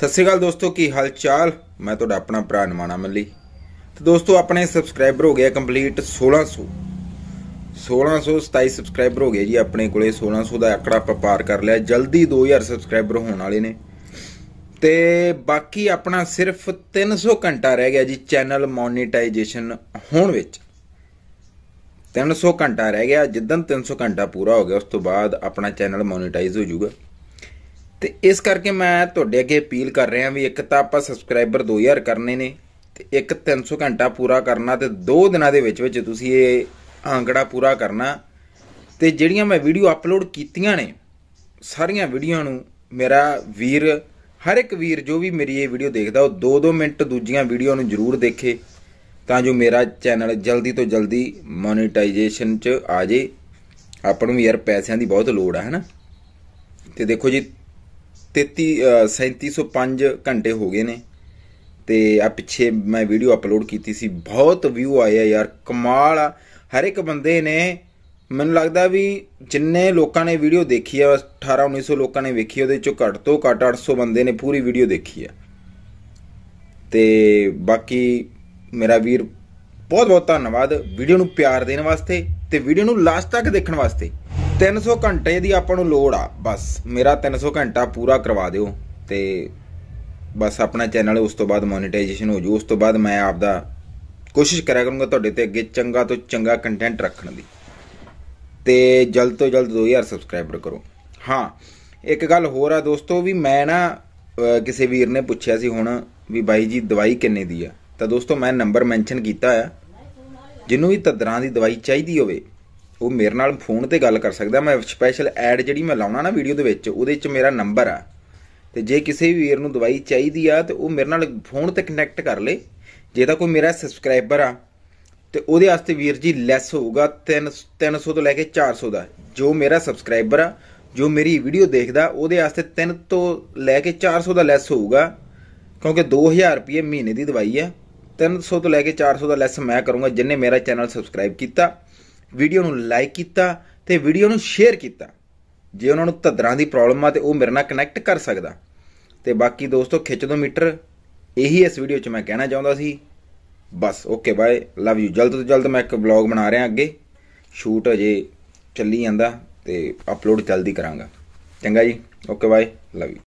ਸਤਿ ਸ੍ਰੀ ਅਕਾਲ ਦੋਸਤੋ ਕੀ ਹਾਲ ਚਾਲ ਮੈਂ ਤੁਹਾਡਾ ਆਪਣਾ ਭਰਾ ਨਮਾਣਾ ਮੱਲੀ ਤੇ ਦੋਸਤੋ ਆਪਣੇ ਸਬਸਕ੍ਰਾਈਬਰ ਹੋ ਗਿਆ ਕੰਪਲੀਟ 1600 1627 ਸਬਸਕ੍ਰਾਈਬਰ ਹੋ ਗਏ ਜੀ ਆਪਣੇ ਕੋਲੇ 1600 ਦਾ ਅਕੜਾ ਆਪਾਂ ਪਾਰ ਕਰ ਲਿਆ ਜਲਦੀ 2000 ਸਬਸਕ੍ਰਾਈਬਰ ਹੋਣ ਵਾਲੇ ਨੇ ਤੇ ਬਾਕੀ ਆਪਣਾ ਸਿਰਫ 300 ਘੰਟਾ ਰਹਿ ਗਿਆ ਜੀ ਚੈਨਲ ਮੋਨੇਟਾਈਜੇਸ਼ਨ ਹੋਣ ਵਿੱਚ 300 ਘੰਟਾ ਰਹਿ ਗਿਆ ਜਿੱਦਨ 300 ਘੰਟਾ ਪੂਰਾ ਹੋ ਗਿਆ ਉਸ ਤੋਂ ਬਾਅਦ ਆਪਣਾ ਚੈਨਲ ਮੋਨੇਟਾਈਜ਼ ਹੋ ਜਾਊਗਾ ਤੇ ਇਸ ਕਰਕੇ ਮੈਂ ਤੁਹਾਡੇ ਅੱਗੇ ਅਪੀਲ ਕਰ ਰਿਹਾ ਵੀ ਇੱਕ ਤਾਂ ਆਪਾਂ ਸਬਸਕ੍ਰਾਈਬਰ 2000 ਕਰਨੇ ਨੇ ਤੇ ਇੱਕ 300 ਘੰਟਾ ਪੂਰਾ ਕਰਨਾ ਤੇ 2 ਦਿਨਾਂ ਦੇ ਵਿੱਚ ਵਿੱਚ ਤੁਸੀਂ ਇਹ ਆਂਕੜਾ ਪੂਰਾ ਕਰਨਾ ਤੇ ਜਿਹੜੀਆਂ ਮੈਂ ਵੀਡੀਓ ਅਪਲੋਡ ਕੀਤੀਆਂ ਨੇ ਸਾਰੀਆਂ ਵੀਡੀਓ ਨੂੰ ਮੇਰਾ ਵੀਰ ਹਰ ਇੱਕ ਵੀਰ ਜੋ ਵੀ ਮੇਰੀ ਇਹ ਵੀਡੀਓ ਦੇਖਦਾ ਉਹ 2-2 ਮਿੰਟ ਦੂਜੀਆਂ ਵੀਡੀਓ ਨੂੰ ਜ਼ਰੂਰ ਦੇਖੇ ਤਾਂ ਜੋ ਮੇਰਾ ਚੈਨਲ ਜਲਦੀ ਤੋਂ ਜਲਦੀ ਮੋਨੇਟਾਈਜੇਸ਼ਨ 'ਚ ਆ ਜੇ ਆਪਾਂ ਨੂੰ ਯਾਰ ਪੈਸਿਆਂ ਦੀ ਬਹੁਤ ਲੋੜ ਆ ਹੈਨਾ ਤੇ ਦੇਖੋ ਜੀ 33 3705 ਘੰਟੇ ਹੋ ਗਏ ਨੇ ਤੇ ਆ ਪਿੱਛੇ ਮੈਂ ਵੀਡੀਓ ਅਪਲੋਡ ਕੀਤੀ ਸੀ ਬਹੁਤ ਵਿਊ ਆਇਆ ਯਾਰ ਕਮਾਲ ਆ ਹਰ ਇੱਕ ਬੰਦੇ ਨੇ ਮੈਨੂੰ ਲੱਗਦਾ ਵੀ ਜਿੰਨੇ ਲੋਕਾਂ ਨੇ ਵੀਡੀਓ ਦੇਖੀ ਆ 18 1900 ਲੋਕਾਂ ਨੇ ਵੇਖੀ ਉਹਦੇ ਚੋਂ ਘੱਟ ਤੋਂ ਘੱਟ 800 ਬੰਦੇ ਨੇ ਪੂਰੀ ਵੀਡੀਓ ਦੇਖੀ ਆ ਤੇ ਬਾਕੀ ਮੇਰਾ ਵੀਰ ਬਹੁਤ ਬਹੁਤ ਧੰਨਵਾਦ ਵੀਡੀਓ ਨੂੰ ਪਿਆਰ ਦੇਣ ਵਾਸਤੇ ਤੇ ਵੀਡੀਓ ਨੂੰ ਲਾਸਟ ਤੱਕ ਦੇਖਣ ਵਾਸਤੇ 300 ਘੰਟੇ ਦੀ ਆਪਾਂ ਨੂੰ ਲੋੜ ਆ ਬਸ ਮੇਰਾ 300 ਘੰਟਾ ਪੂਰਾ ਕਰਵਾ ਦਿਓ ਤੇ ਬਸ ਆਪਣਾ ਚੈਨਲ ਉਸ ਤੋਂ ਬਾਅਦ ਮੋਨੇਟਾਈਜੇਸ਼ਨ ਹੋ ਜੂ ਉਸ ਤੋਂ ਬਾਅਦ ਮੈਂ ਆਪ ਦਾ ਕੋਸ਼ਿਸ਼ ਕਰਿਆ ਕਰੂੰਗਾ ਤੁਹਾਡੇ ਤੇ ਅੱਗੇ ਚੰਗਾ ਤੋਂ ਚੰਗਾ ਕੰਟੈਂਟ ਰੱਖਣ ਦੀ ਤੇ ਜਲਦ ਤੋਂ ਜਲਦ 2000 ਸਬਸਕ੍ਰਾਈਬਰ ਕਰੋ ਹਾਂ ਇੱਕ ਗੱਲ ਹੋਰ ਆ ਦੋਸਤੋ ਵੀ ਮੈਂ ਨਾ ਕਿਸੇ ਵੀਰ ਨੇ ਪੁੱਛਿਆ ਸੀ ਹੁਣ ਵੀ ਬਾਈ ਜੀ ਦਵਾਈ ਕਿੰਨੇ ਦੀ ਆ ਤਾਂ ਦੋਸਤੋ ਮੈਂ ਨੰਬਰ ਮੈਂਸ਼ਨ ਕੀਤਾ ਆ ਜਿਹਨੂੰ ਵੀ ਤਦਰਾਂ ਦੀ ਦਵਾਈ ਚਾਹੀਦੀ ਹੋਵੇ ਉਹ ਮੇਰੇ ਨਾਲ ਫੋਨ ਤੇ ਗੱਲ ਕਰ ਸਕਦਾ ਮੈਂ ਸਪੈਸ਼ਲ ਐਡ ਜਿਹੜੀ ਮੈਂ ਲਾਉਣਾ ਨਾ ਵੀਡੀਓ ਦੇ ਵਿੱਚ ਉਹਦੇ ਵਿੱਚ ਮੇਰਾ ਨੰਬਰ ਆ ਤੇ ਜੇ ਕਿਸੇ ਵੀ ਵੀਰ ਨੂੰ ਦਵਾਈ ਚਾਹੀਦੀ ਆ ਤੇ ਉਹ ਮੇਰੇ ਨਾਲ ਫੋਨ ਤੇ ਕਨੈਕਟ ਕਰ ਲੇ ਜੇ ਤਾਂ ਕੋਈ ਮੇਰਾ ਸਬਸਕ੍ਰਾਈਬਰ ਆ ਤੇ ਉਹਦੇ ਵਾਸਤੇ ਵੀਰ ਜੀ ਲੈਸ ਹੋਊਗਾ 3 300 ਤੋਂ ਲੈ ਕੇ 400 ਦਾ ਜੋ ਮੇਰਾ ਸਬਸਕ੍ਰਾਈਬਰ ਆ ਜੋ ਮੇਰੀ ਵੀਡੀਓ ਦੇਖਦਾ ਉਹਦੇ ਵਾਸਤੇ 3 ਤੋਂ ਲੈ ਕੇ 400 ਦਾ ਲੈਸ ਹੋਊਗਾ ਕਿਉਂਕਿ 2000 ਰੁਪਏ ਮਹੀਨੇ ਦੀ ਦਵਾਈ ਆ 300 ਤੋਂ ਲੈ ਕੇ 400 ਦਾ ਲੈਸ ਮੈਂ ਕਰੂੰਗਾ ਜਿੰਨੇ ਮੇਰਾ ਚੈਨਲ ਸਬਸਕ੍ਰਾਈਬ ਕੀਤਾ ਵੀਡੀਓ ਨੂੰ ਲਾਈਕ ਕੀਤਾ ਤੇ ਵੀਡੀਓ ਨੂੰ ਸ਼ੇਅਰ ਕੀਤਾ ਜੇ ਉਹਨਾਂ ਨੂੰ ਧੱਦਰਾਂ ਦੀ ਪ੍ਰੋਬਲਮ ਆ ਤੇ ਉਹ ਮੇਰੇ ਨਾਲ ਕਨੈਕਟ ਕਰ ਸਕਦਾ ਤੇ ਬਾਕੀ ਦੋਸਤੋ ਖਿੱਚ ਦੋ ਮੀਟਰ ਇਹੀ ਇਸ ਵੀਡੀਓ 'ਚ ਮੈਂ ਕਹਿਣਾ ਚਾਹੁੰਦਾ ਸੀ ਬਸ ਓਕੇ ਬਾਏ ਲਵ ਯੂ ਜਲਦ ਤੋਂ ਜਲਦ ਮੈਂ ਇੱਕ ਵਲੌਗ ਬਣਾ ਰਿਹਾ ਅੱਗੇ ਸ਼ੂਟ ਅਜੇ ਚੱਲੀ ਜਾਂਦਾ ਤੇ ਅਪਲੋਡ ਜਲਦੀ ਕਰਾਂਗਾ ਚੰਗਾ ਜੀ ਓਕੇ ਬਾਏ ਲਵ ਯੂ